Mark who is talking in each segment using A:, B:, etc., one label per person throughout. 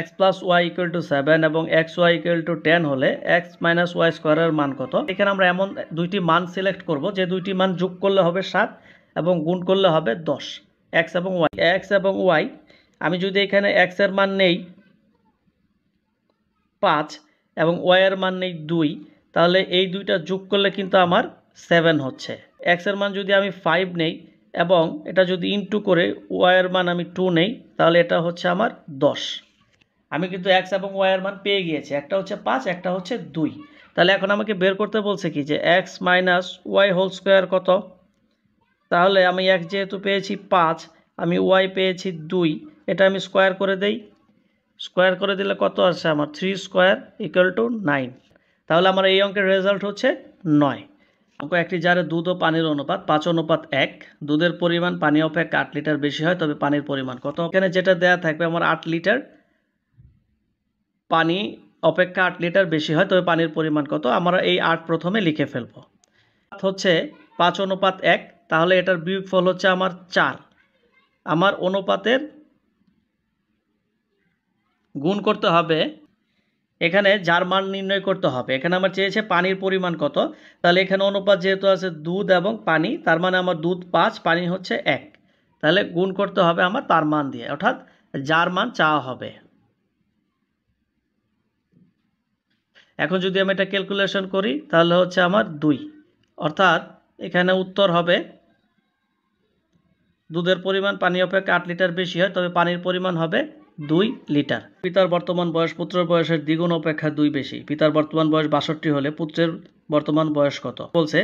A: x plus Y equal to seven এবং X Y equal to ten হলে X minus Y স্কোয়ারের মান কত এখানে আমরা এমন দুইটি মান সিলেক্ট করব যে দুইটি মান যোগ করলে হবে সাত এবং গুণ করলে হবে দশ এক্স এবং ওয়াই এক্স এবং ওয়াই আমি যদি এখানে এক্সের মান নেই পাঁচ এবং ওয়াইয়ের মান নেই দুই তাহলে এই দুইটা যোগ করলে কিন্তু আমার সেভেন হচ্ছে এক্সের মান যদি আমি ফাইভ নেই এবং এটা যদি ইনটু করে ওয়াইয়ের মান আমি টু নেই তাহলে এটা হচ্ছে আমার দশ আমি কিন্তু এক্স এবং ওয়াইয়ের মান পেয়ে গিয়েছি একটা হচ্ছে পাঁচ একটা হচ্ছে দুই তাহলে এখন আমাকে বের করতে বলছে কি যে X minus Y whole square কত তাহলে আমি এক যেহেতু পেয়েছি পাঁচ আমি ওয়াই পেয়েছি দুই এটা আমি স্কোয়ার করে দেই স্কোয়ার করে দিলে কত আসে আমার three square equal to nine তাহলে আমার এই অঙ্কের রেজাল্ট হচ্ছে নয় অঙ্ক একটি যারে দুধ ও পানির অনুপাত পাঁচ অনুপাত এক দুধের পরিমাণ পানি অপেক্ষা আট লিটার বেশি হয় তবে পানির পরিমাণ কত এখানে যেটা দেয়া থাকবে আমার আট লিটার পানি অপেক্ষা আট লিটার বেশি হয় তবে পানির পরিমাণ কত আমরা এই আট প্রথমে লিখে ফেলব হচ্ছে পাঁচ অনুপাত এক তাহলে এটার ফল হচ্ছে আমার চার আমার অনুপাতের গুণ করতে হবে এখানে যার মান নির্ণয় করতে হবে এখানে আমার চেয়েছে পানির পরিমাণ কত তাহলে এখানে অনুপাত যেহেতু আছে দুধ এবং পানি তার মানে আমার দুধ পাঁচ পানি হচ্ছে এক তাহলে গুণ করতে হবে আমার তার মান দিয়ে অর্থাৎ যার মান চাওয়া হবে এখন যদি আমি এটা ক্যালকুলেশন করি তাহলে হচ্ছে আমার দুই অর্থাৎ এখানে উত্তর হবে দুধের পরিমাণ পানি অপেক্ষা আট লিটার বেশি হয় তবে পানির পরিমাণ হবে দুই লিটার পিতার বর্তমান বয়স পুত্রের বয়সের দ্বিগুণ অপেক্ষা দুই বেশি পিতার বর্তমান বয়স বাষট্টি হলে পুত্রের বর্তমান বয়স কত বলছে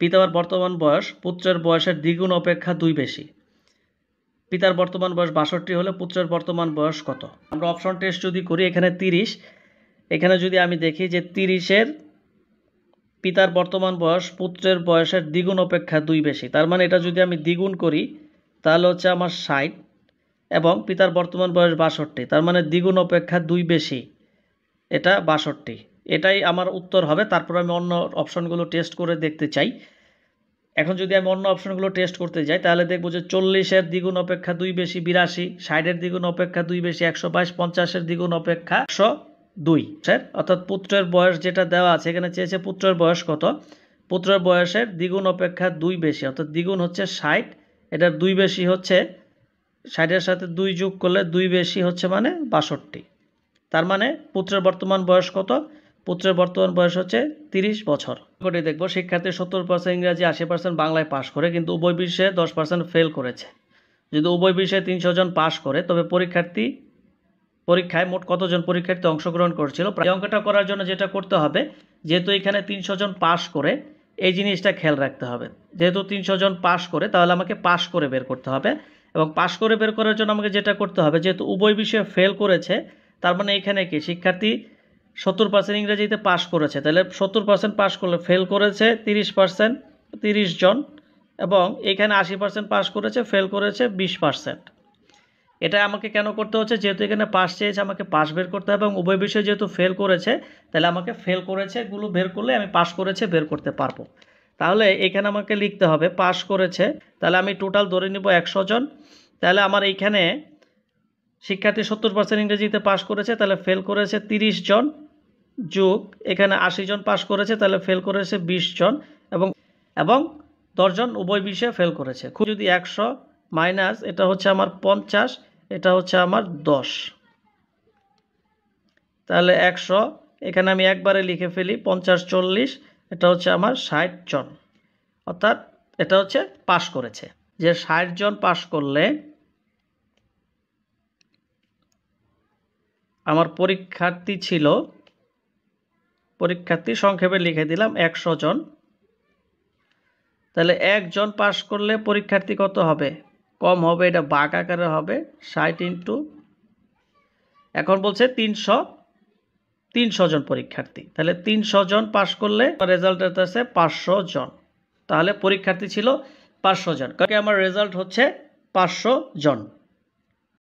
A: পিতার বর্তমান বয়স পুত্রের বয়সের দ্বিগুণ অপেক্ষা দুই বেশি পিতার বর্তমান বয়স বাষট্টি হলে পুত্রের বর্তমান বয়স কত আমরা অপশন টেস্ট যদি করি এখানে তিরিশ এখানে যদি আমি দেখি যে তিরিশের পিতার বর্তমান বয়স পুত্রের বয়সের দ্বিগুণ অপেক্ষা দুই বেশি তার মানে এটা যদি আমি দ্বিগুণ করি তাহলে হচ্ছে আমার ষাট এবং পিতার বর্তমান বয়স বাষট্টি তার মানে দ্বিগুণ অপেক্ষা দুই বেশি এটা বাষট্টি এটাই আমার উত্তর হবে তারপর আমি অন্য অপশনগুলো টেস্ট করে দেখতে চাই এখন যদি আমি অন্য অপশনগুলো টেস্ট করতে যাই তাহলে দেখব যে চল্লিশের দ্বিগুণ অপেক্ষা দুই বেশি বিরাশি ষাটের দ্বিগুণ অপেক্ষা দুই বেশি একশো বাইশ পঞ্চাশের দ্বিগুণ অপেক্ষা একশো দুই স্যার অর্থাৎ পুত্রের বয়স যেটা দেওয়া আছে এখানে চেয়েছে পুত্রের বয়স কত পুত্রের বয়সের দ্বিগুণ অপেক্ষা দুই বেশি অর্থাৎ দ্বিগুণ হচ্ছে ষাট এটার দুই বেশি হচ্ছে ষাটের সাথে দুই যোগ করলে দুই বেশি হচ্ছে মানে বাষট্টি তার মানে পুত্রের বর্তমান বয়স কত পুত্রের বর্তমান বয়স হচ্ছে তিরিশ বছর কোটি দেখবো শিক্ষার্থী সত্তর পার্সেন্ট ইংরাজি আশি পার্সেন্ট বাংলায় পাশ করে কিন্তু উভয় বিষয়ে দশ পার্সেন্ট ফেল করেছে যদি উভয় বিষয়ে তিনশো জন পাশ করে তবে পরীক্ষার্থী পরীক্ষায় মোট কতজন পরীক্ষার্থী অংশগ্রহণ করেছিল প্রায় অঙ্কটা করার জন্য যেটা করতে হবে যেহেতু এখানে তিনশো জন পাশ করে এই জিনিসটা খেয়াল রাখতে হবে যেহেতু তিনশো জন পাশ করে তাহলে আমাকে পাশ করে বের করতে হবে এবং পাশ করে বের করার জন্য আমাকে যেটা করতে হবে যেহেতু উভয় বিষয়ে ফেল করেছে তার মানে এখানে কি শিক্ষার্থী সত্তর পার্সেন্ট ইংরেজিতে পাশ করেছে তাহলে সত্তর পার্সেন্ট পাশ করলে ফেল করেছে তিরিশ পার্সেন্ট তিরিশ জন এবং এখানে আশি পার্সেন্ট পাশ করেছে ফেল করেছে বিশ পার্সেন্ট এটা আমাকে কেন করতে হচ্ছে যেহেতু এখানে পাশ চেয়েছে আমাকে পাশ বের করতে হবে এবং উভয় বিষয়ে যেহেতু ফেল করেছে তাহলে আমাকে ফেল করেছে এগুলো বের করলে আমি পাশ করেছে বের করতে পারবো তাহলে এখানে আমাকে লিখতে হবে পাশ করেছে তাহলে আমি টোটাল ধরে নিব একশো জন তাহলে আমার এইখানে শিক্ষার্থী সত্তর পার্সেন্ট ইংরেজিতে পাশ করেছে তাহলে ফেল করেছে তিরিশ জন যুগ এখানে আশি জন পাশ করেছে তাহলে ফেল করেছে বিশ জন এবং এবং দশজন উভয় বিষয়ে ফেল করেছে খুব যদি একশো মাইনাস এটা হচ্ছে আমার পঞ্চাশ এটা হচ্ছে আমার দশ তাহলে একশো এখানে আমি একবারে লিখে ফেলি পঞ্চাশ চল্লিশ এটা হচ্ছে আমার ষাট জন অর্থাৎ এটা হচ্ছে পাশ করেছে যে ষাট জন পাশ করলে আমার পরীক্ষার্থী ছিল পরীক্ষার্থী সংক্ষেপে লিখে দিলাম একশো জন তাহলে একজন পাশ করলে পরীক্ষার্থী কত হবে কম হবে এটা বাঁক আকারে হবে ষাট ইন্টু এখন বলছে তিনশো তিনশো জন পরীক্ষার্থী তাহলে তিনশো জন পাশ করলে রেজাল্ট হতেছে পাঁচশো জন তাহলে পরীক্ষার্থী ছিল পাঁচশো জন কারণ আমার রেজাল্ট হচ্ছে পাঁচশো জন